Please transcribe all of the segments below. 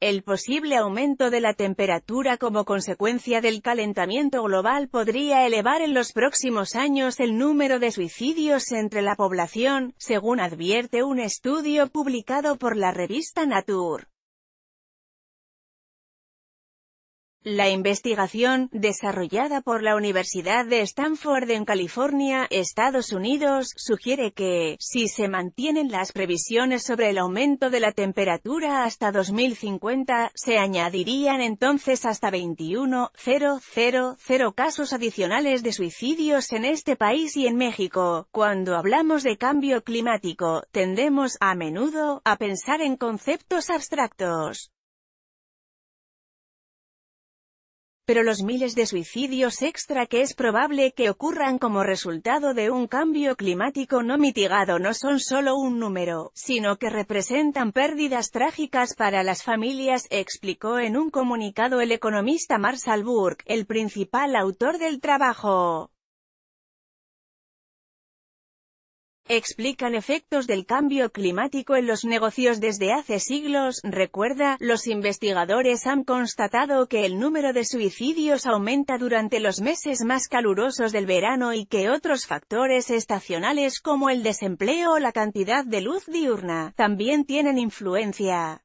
El posible aumento de la temperatura como consecuencia del calentamiento global podría elevar en los próximos años el número de suicidios entre la población, según advierte un estudio publicado por la revista Nature. La investigación, desarrollada por la Universidad de Stanford en California, Estados Unidos, sugiere que, si se mantienen las previsiones sobre el aumento de la temperatura hasta 2050, se añadirían entonces hasta 21,000 casos adicionales de suicidios en este país y en México. Cuando hablamos de cambio climático, tendemos, a menudo, a pensar en conceptos abstractos. pero los miles de suicidios extra que es probable que ocurran como resultado de un cambio climático no mitigado no son solo un número, sino que representan pérdidas trágicas para las familias, explicó en un comunicado el economista Marshall Burke, el principal autor del trabajo. explican efectos del cambio climático en los negocios desde hace siglos. Recuerda, los investigadores han constatado que el número de suicidios aumenta durante los meses más calurosos del verano y que otros factores estacionales como el desempleo o la cantidad de luz diurna, también tienen influencia.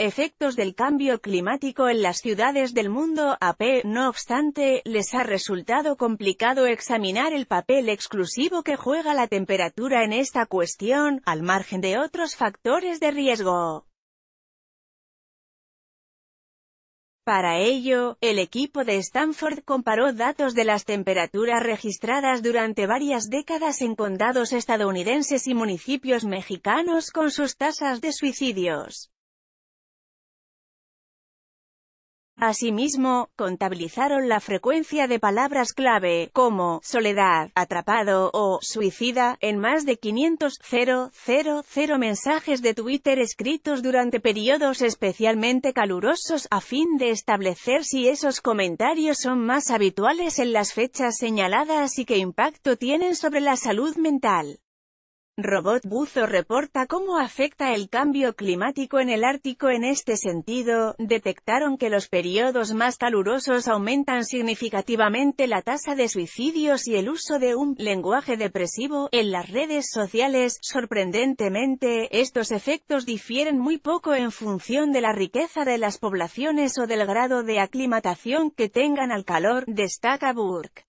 Efectos del cambio climático en las ciudades del mundo AP. E. No obstante, les ha resultado complicado examinar el papel exclusivo que juega la temperatura en esta cuestión, al margen de otros factores de riesgo. Para ello, el equipo de Stanford comparó datos de las temperaturas registradas durante varias décadas en condados estadounidenses y municipios mexicanos con sus tasas de suicidios. Asimismo, contabilizaron la frecuencia de palabras clave, como soledad, atrapado o suicida, en más de 500 mensajes de Twitter escritos durante periodos especialmente calurosos a fin de establecer si esos comentarios son más habituales en las fechas señaladas y qué impacto tienen sobre la salud mental. Robot Buzo reporta cómo afecta el cambio climático en el Ártico en este sentido, detectaron que los periodos más calurosos aumentan significativamente la tasa de suicidios y el uso de un lenguaje depresivo en las redes sociales. Sorprendentemente, estos efectos difieren muy poco en función de la riqueza de las poblaciones o del grado de aclimatación que tengan al calor, destaca Burke.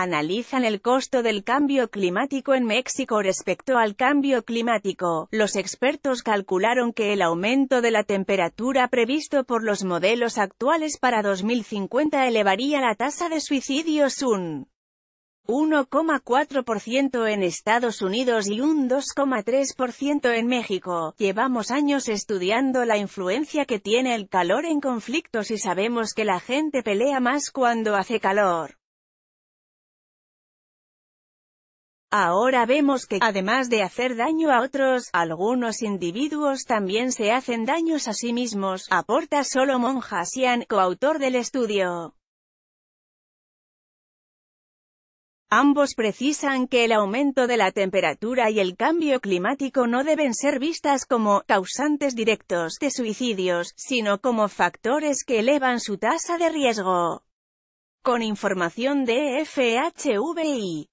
analizan el costo del cambio climático en México respecto al cambio climático. Los expertos calcularon que el aumento de la temperatura previsto por los modelos actuales para 2050 elevaría la tasa de suicidios un 1,4% en Estados Unidos y un 2,3% en México. Llevamos años estudiando la influencia que tiene el calor en conflictos y sabemos que la gente pelea más cuando hace calor. Ahora vemos que, además de hacer daño a otros, algunos individuos también se hacen daños a sí mismos, aporta Solomon Sian, coautor del estudio. Ambos precisan que el aumento de la temperatura y el cambio climático no deben ser vistas como causantes directos de suicidios, sino como factores que elevan su tasa de riesgo. Con información de FHVI.